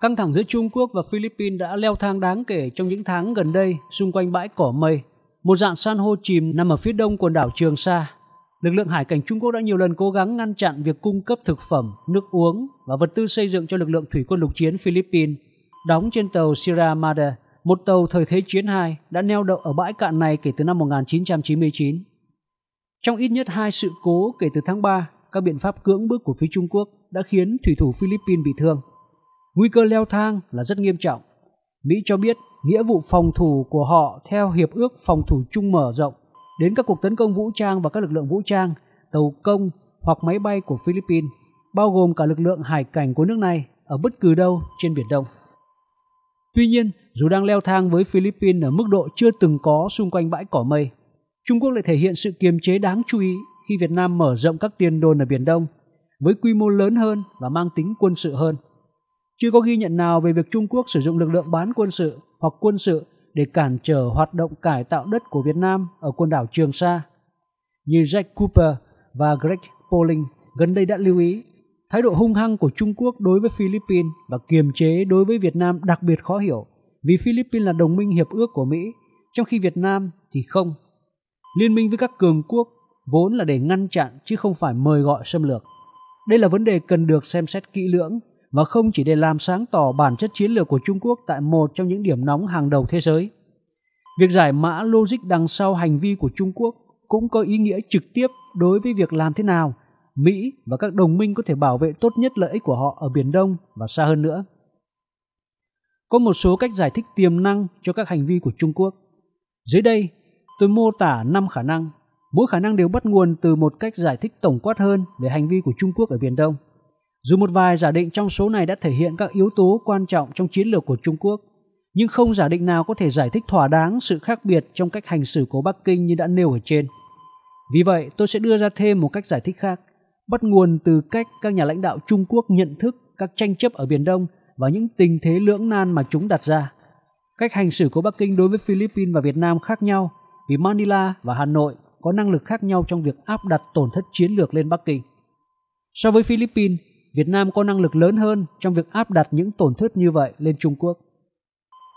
Căng thẳng giữa Trung Quốc và Philippines đã leo thang đáng kể trong những tháng gần đây xung quanh bãi cỏ mây, một dạng san hô chìm nằm ở phía đông quần đảo Trường Sa. Lực lượng hải cảnh Trung Quốc đã nhiều lần cố gắng ngăn chặn việc cung cấp thực phẩm, nước uống và vật tư xây dựng cho lực lượng thủy quân lục chiến Philippines. Đóng trên tàu Sierra Madre, một tàu thời Thế chiến II đã neo đậu ở bãi cạn này kể từ năm 1999. Trong ít nhất hai sự cố kể từ tháng 3, các biện pháp cưỡng bức của phía Trung Quốc đã khiến thủy thủ Philippines bị thương. Nguy cơ leo thang là rất nghiêm trọng. Mỹ cho biết nghĩa vụ phòng thủ của họ theo Hiệp ước Phòng thủ chung mở rộng đến các cuộc tấn công vũ trang và các lực lượng vũ trang, tàu công hoặc máy bay của Philippines, bao gồm cả lực lượng hải cảnh của nước này ở bất cứ đâu trên Biển Đông. Tuy nhiên, dù đang leo thang với Philippines ở mức độ chưa từng có xung quanh bãi cỏ mây, Trung Quốc lại thể hiện sự kiềm chế đáng chú ý khi Việt Nam mở rộng các tiền đồn ở Biển Đông với quy mô lớn hơn và mang tính quân sự hơn. Chưa có ghi nhận nào về việc Trung Quốc sử dụng lực lượng bán quân sự hoặc quân sự để cản trở hoạt động cải tạo đất của Việt Nam ở quần đảo Trường Sa. Như Jack Cooper và Greg Poling gần đây đã lưu ý, thái độ hung hăng của Trung Quốc đối với Philippines và kiềm chế đối với Việt Nam đặc biệt khó hiểu vì Philippines là đồng minh hiệp ước của Mỹ, trong khi Việt Nam thì không. Liên minh với các cường quốc vốn là để ngăn chặn chứ không phải mời gọi xâm lược. Đây là vấn đề cần được xem xét kỹ lưỡng và không chỉ để làm sáng tỏ bản chất chiến lược của Trung Quốc tại một trong những điểm nóng hàng đầu thế giới. Việc giải mã logic đằng sau hành vi của Trung Quốc cũng có ý nghĩa trực tiếp đối với việc làm thế nào Mỹ và các đồng minh có thể bảo vệ tốt nhất lợi ích của họ ở Biển Đông và xa hơn nữa. Có một số cách giải thích tiềm năng cho các hành vi của Trung Quốc. Dưới đây, tôi mô tả 5 khả năng. Mỗi khả năng đều bắt nguồn từ một cách giải thích tổng quát hơn về hành vi của Trung Quốc ở Biển Đông. Dù một vài giả định trong số này đã thể hiện các yếu tố quan trọng trong chiến lược của Trung Quốc, nhưng không giả định nào có thể giải thích thỏa đáng sự khác biệt trong cách hành xử của Bắc Kinh như đã nêu ở trên. Vì vậy, tôi sẽ đưa ra thêm một cách giải thích khác, bắt nguồn từ cách các nhà lãnh đạo Trung Quốc nhận thức các tranh chấp ở Biển Đông và những tình thế lưỡng nan mà chúng đặt ra. Cách hành xử của Bắc Kinh đối với Philippines và Việt Nam khác nhau vì Manila và Hà Nội có năng lực khác nhau trong việc áp đặt tổn thất chiến lược lên Bắc Kinh. So với Philippines, Việt Nam có năng lực lớn hơn trong việc áp đặt những tổn thất như vậy lên Trung Quốc.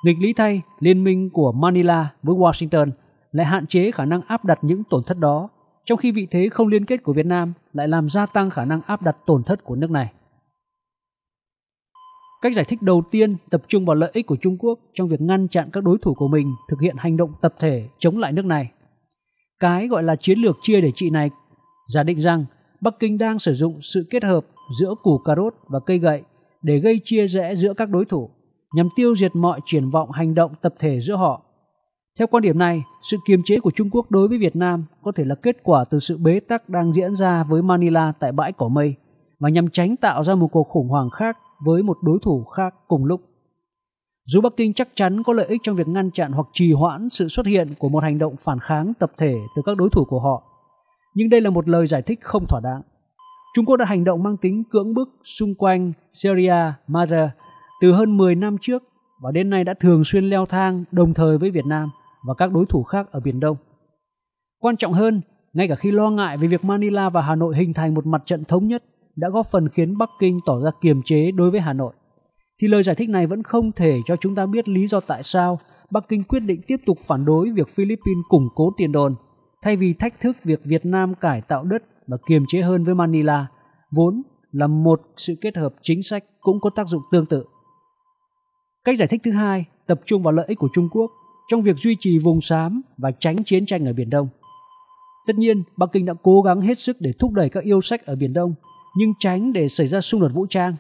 Nghịch lý thay, liên minh của Manila với Washington lại hạn chế khả năng áp đặt những tổn thất đó, trong khi vị thế không liên kết của Việt Nam lại làm gia tăng khả năng áp đặt tổn thất của nước này. Cách giải thích đầu tiên tập trung vào lợi ích của Trung Quốc trong việc ngăn chặn các đối thủ của mình thực hiện hành động tập thể chống lại nước này. Cái gọi là chiến lược chia để trị này giả định rằng Bắc Kinh đang sử dụng sự kết hợp giữa củ cà rốt và cây gậy để gây chia rẽ giữa các đối thủ, nhằm tiêu diệt mọi triển vọng hành động tập thể giữa họ. Theo quan điểm này, sự kiềm chế của Trung Quốc đối với Việt Nam có thể là kết quả từ sự bế tắc đang diễn ra với Manila tại bãi cỏ mây và nhằm tránh tạo ra một cuộc khủng hoảng khác với một đối thủ khác cùng lúc. Dù Bắc Kinh chắc chắn có lợi ích trong việc ngăn chặn hoặc trì hoãn sự xuất hiện của một hành động phản kháng tập thể từ các đối thủ của họ, nhưng đây là một lời giải thích không thỏa đáng. Trung Quốc đã hành động mang tính cưỡng bức xung quanh Syria, Mara từ hơn 10 năm trước và đến nay đã thường xuyên leo thang đồng thời với Việt Nam và các đối thủ khác ở Biển Đông. Quan trọng hơn, ngay cả khi lo ngại về việc Manila và Hà Nội hình thành một mặt trận thống nhất đã góp phần khiến Bắc Kinh tỏ ra kiềm chế đối với Hà Nội, thì lời giải thích này vẫn không thể cho chúng ta biết lý do tại sao Bắc Kinh quyết định tiếp tục phản đối việc Philippines củng cố tiền đồn thay vì thách thức việc Việt Nam cải tạo đất và kiềm chế hơn với Manila, vốn là một sự kết hợp chính sách cũng có tác dụng tương tự. Cách giải thích thứ hai tập trung vào lợi ích của Trung Quốc trong việc duy trì vùng xám và tránh chiến tranh ở Biển Đông. Tất nhiên, Bắc Kinh đã cố gắng hết sức để thúc đẩy các yêu sách ở Biển Đông, nhưng tránh để xảy ra xung đột vũ trang.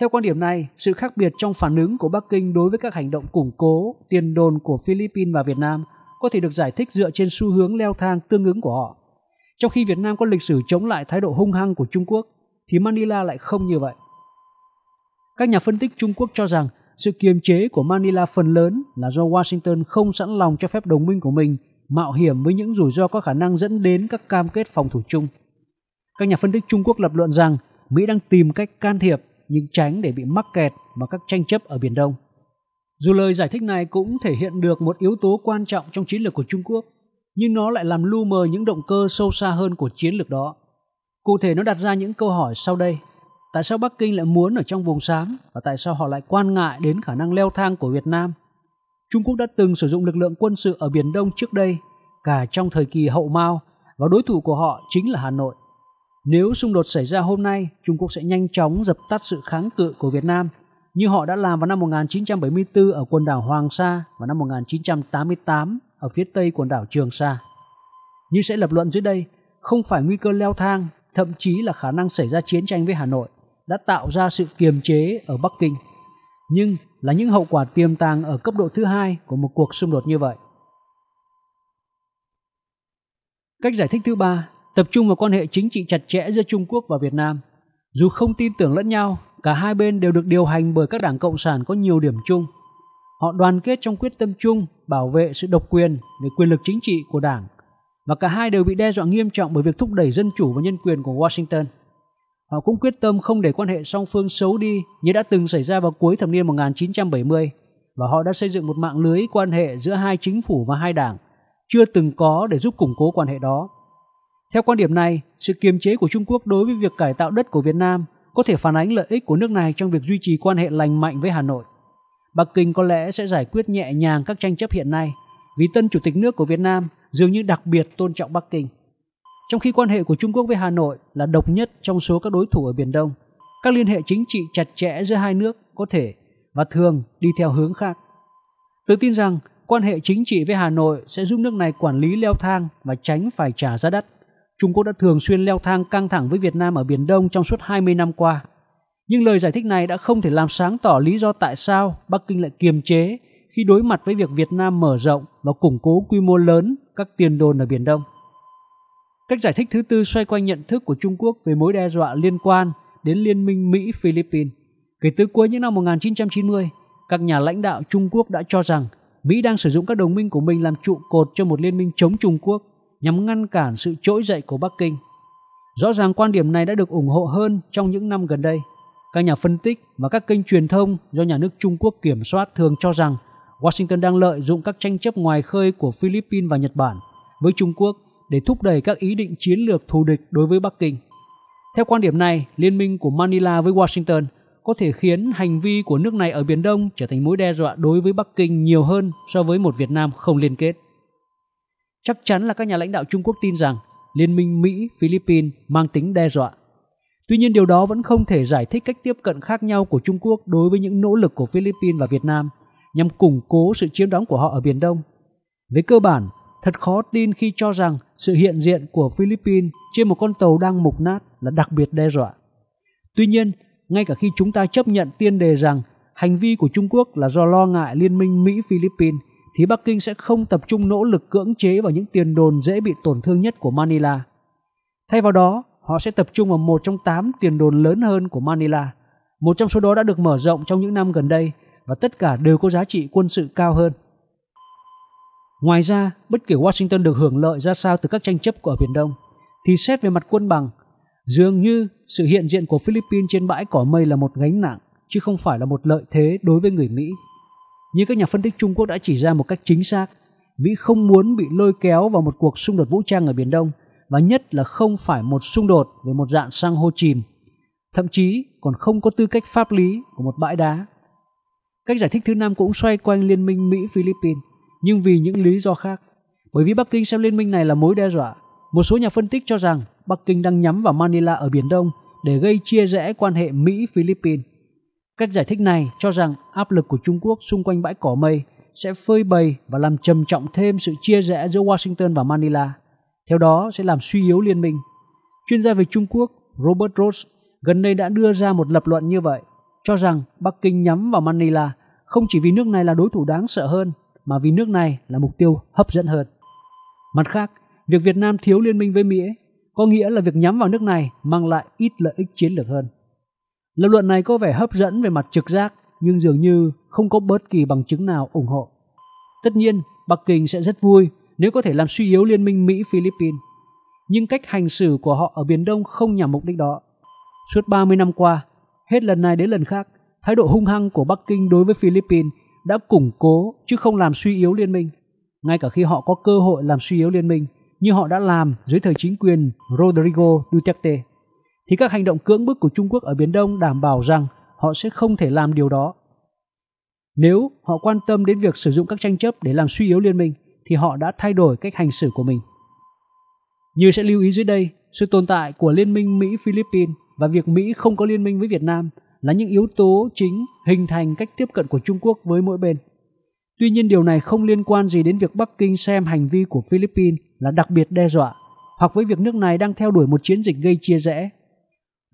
Theo quan điểm này, sự khác biệt trong phản ứng của Bắc Kinh đối với các hành động củng cố, tiền đồn của Philippines và Việt Nam có thể được giải thích dựa trên xu hướng leo thang tương ứng của họ. Trong khi Việt Nam có lịch sử chống lại thái độ hung hăng của Trung Quốc, thì Manila lại không như vậy. Các nhà phân tích Trung Quốc cho rằng sự kiềm chế của Manila phần lớn là do Washington không sẵn lòng cho phép đồng minh của mình mạo hiểm với những rủi ro có khả năng dẫn đến các cam kết phòng thủ chung. Các nhà phân tích Trung Quốc lập luận rằng Mỹ đang tìm cách can thiệp nhưng tránh để bị mắc kẹt vào các tranh chấp ở Biển Đông. Dù lời giải thích này cũng thể hiện được một yếu tố quan trọng trong chiến lược của Trung Quốc nhưng nó lại làm lu mờ những động cơ sâu xa hơn của chiến lược đó. Cụ thể nó đặt ra những câu hỏi sau đây. Tại sao Bắc Kinh lại muốn ở trong vùng xám và tại sao họ lại quan ngại đến khả năng leo thang của Việt Nam? Trung Quốc đã từng sử dụng lực lượng quân sự ở Biển Đông trước đây, cả trong thời kỳ hậu Mao và đối thủ của họ chính là Hà Nội. Nếu xung đột xảy ra hôm nay, Trung Quốc sẽ nhanh chóng dập tắt sự kháng cự của Việt Nam như họ đã làm vào năm 1974 ở quần đảo Hoàng Sa và năm 1988 ở phía tây quần đảo Trường Sa. Như sẽ lập luận dưới đây, không phải nguy cơ leo thang, thậm chí là khả năng xảy ra chiến tranh với Hà Nội đã tạo ra sự kiềm chế ở Bắc Kinh, nhưng là những hậu quả tiềm tàng ở cấp độ thứ hai của một cuộc xung đột như vậy. Cách giải thích thứ ba tập trung vào quan hệ chính trị chặt chẽ giữa Trung Quốc và Việt Nam. Dù không tin tưởng lẫn nhau, cả hai bên đều được điều hành bởi các đảng cộng sản có nhiều điểm chung – Họ đoàn kết trong quyết tâm chung bảo vệ sự độc quyền về quyền lực chính trị của Đảng và cả hai đều bị đe dọa nghiêm trọng bởi việc thúc đẩy dân chủ và nhân quyền của Washington. Họ cũng quyết tâm không để quan hệ song phương xấu đi như đã từng xảy ra vào cuối thập niên 1970 và họ đã xây dựng một mạng lưới quan hệ giữa hai chính phủ và hai đảng chưa từng có để giúp củng cố quan hệ đó. Theo quan điểm này, sự kiềm chế của Trung Quốc đối với việc cải tạo đất của Việt Nam có thể phản ánh lợi ích của nước này trong việc duy trì quan hệ lành mạnh với Hà Nội. Bắc Kinh có lẽ sẽ giải quyết nhẹ nhàng các tranh chấp hiện nay vì tân chủ tịch nước của Việt Nam dường như đặc biệt tôn trọng Bắc Kinh. Trong khi quan hệ của Trung Quốc với Hà Nội là độc nhất trong số các đối thủ ở Biển Đông, các liên hệ chính trị chặt chẽ giữa hai nước có thể và thường đi theo hướng khác. Tự tin rằng quan hệ chính trị với Hà Nội sẽ giúp nước này quản lý leo thang và tránh phải trả giá đắt. Trung Quốc đã thường xuyên leo thang căng thẳng với Việt Nam ở Biển Đông trong suốt 20 năm qua. Nhưng lời giải thích này đã không thể làm sáng tỏ lý do tại sao Bắc Kinh lại kiềm chế khi đối mặt với việc Việt Nam mở rộng và củng cố quy mô lớn các tiền đồn ở Biển Đông. Cách giải thích thứ tư xoay quanh nhận thức của Trung Quốc về mối đe dọa liên quan đến Liên minh Mỹ-Philippines. Kể từ cuối những năm 1990, các nhà lãnh đạo Trung Quốc đã cho rằng Mỹ đang sử dụng các đồng minh của mình làm trụ cột cho một liên minh chống Trung Quốc nhằm ngăn cản sự trỗi dậy của Bắc Kinh. Rõ ràng quan điểm này đã được ủng hộ hơn trong những năm gần đây. Các nhà phân tích và các kênh truyền thông do nhà nước Trung Quốc kiểm soát thường cho rằng Washington đang lợi dụng các tranh chấp ngoài khơi của Philippines và Nhật Bản với Trung Quốc để thúc đẩy các ý định chiến lược thù địch đối với Bắc Kinh. Theo quan điểm này, liên minh của Manila với Washington có thể khiến hành vi của nước này ở Biển Đông trở thành mối đe dọa đối với Bắc Kinh nhiều hơn so với một Việt Nam không liên kết. Chắc chắn là các nhà lãnh đạo Trung Quốc tin rằng liên minh Mỹ-Philippines mang tính đe dọa Tuy nhiên điều đó vẫn không thể giải thích cách tiếp cận khác nhau của Trung Quốc đối với những nỗ lực của Philippines và Việt Nam nhằm củng cố sự chiếm đóng của họ ở Biển Đông. Với cơ bản, thật khó tin khi cho rằng sự hiện diện của Philippines trên một con tàu đang mục nát là đặc biệt đe dọa. Tuy nhiên, ngay cả khi chúng ta chấp nhận tiên đề rằng hành vi của Trung Quốc là do lo ngại liên minh Mỹ-Philippines, thì Bắc Kinh sẽ không tập trung nỗ lực cưỡng chế vào những tiền đồn dễ bị tổn thương nhất của Manila. Thay vào đó, họ sẽ tập trung vào một trong tám tiền đồn lớn hơn của Manila. Một trong số đó đã được mở rộng trong những năm gần đây và tất cả đều có giá trị quân sự cao hơn. Ngoài ra, bất kể Washington được hưởng lợi ra sao từ các tranh chấp của ở Biển Đông, thì xét về mặt quân bằng, dường như sự hiện diện của Philippines trên bãi cỏ mây là một gánh nặng, chứ không phải là một lợi thế đối với người Mỹ. Như các nhà phân tích Trung Quốc đã chỉ ra một cách chính xác, Mỹ không muốn bị lôi kéo vào một cuộc xung đột vũ trang ở Biển Đông – và nhất là không phải một xung đột về một dạng sang hô chìm, thậm chí còn không có tư cách pháp lý của một bãi đá. Cách giải thích thứ năm cũng xoay quanh Liên minh Mỹ-Philippines, nhưng vì những lý do khác. Bởi vì Bắc Kinh xem liên minh này là mối đe dọa, một số nhà phân tích cho rằng Bắc Kinh đang nhắm vào Manila ở Biển Đông để gây chia rẽ quan hệ Mỹ-Philippines. Cách giải thích này cho rằng áp lực của Trung Quốc xung quanh bãi cỏ mây sẽ phơi bày và làm trầm trọng thêm sự chia rẽ giữa Washington và Manila theo đó sẽ làm suy yếu liên minh. Chuyên gia về Trung Quốc Robert Rose gần đây đã đưa ra một lập luận như vậy, cho rằng Bắc Kinh nhắm vào Manila không chỉ vì nước này là đối thủ đáng sợ hơn, mà vì nước này là mục tiêu hấp dẫn hơn. Mặt khác, việc Việt Nam thiếu liên minh với Mỹ có nghĩa là việc nhắm vào nước này mang lại ít lợi ích chiến lược hơn. Lập luận này có vẻ hấp dẫn về mặt trực giác, nhưng dường như không có bất kỳ bằng chứng nào ủng hộ. Tất nhiên, Bắc Kinh sẽ rất vui nếu có thể làm suy yếu liên minh Mỹ-Philippines. Nhưng cách hành xử của họ ở Biển Đông không nhằm mục đích đó. Suốt 30 năm qua, hết lần này đến lần khác, thái độ hung hăng của Bắc Kinh đối với Philippines đã củng cố chứ không làm suy yếu liên minh. Ngay cả khi họ có cơ hội làm suy yếu liên minh, như họ đã làm dưới thời chính quyền Rodrigo Duterte, thì các hành động cưỡng bức của Trung Quốc ở Biển Đông đảm bảo rằng họ sẽ không thể làm điều đó. Nếu họ quan tâm đến việc sử dụng các tranh chấp để làm suy yếu liên minh, thì họ đã thay đổi cách hành xử của mình. Như sẽ lưu ý dưới đây, sự tồn tại của Liên minh Mỹ-Philippines và việc Mỹ không có liên minh với Việt Nam là những yếu tố chính hình thành cách tiếp cận của Trung Quốc với mỗi bên. Tuy nhiên điều này không liên quan gì đến việc Bắc Kinh xem hành vi của Philippines là đặc biệt đe dọa, hoặc với việc nước này đang theo đuổi một chiến dịch gây chia rẽ.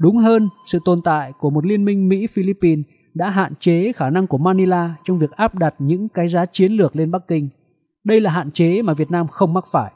Đúng hơn, sự tồn tại của một liên minh Mỹ-Philippines đã hạn chế khả năng của Manila trong việc áp đặt những cái giá chiến lược lên Bắc Kinh – đây là hạn chế mà Việt Nam không mắc phải.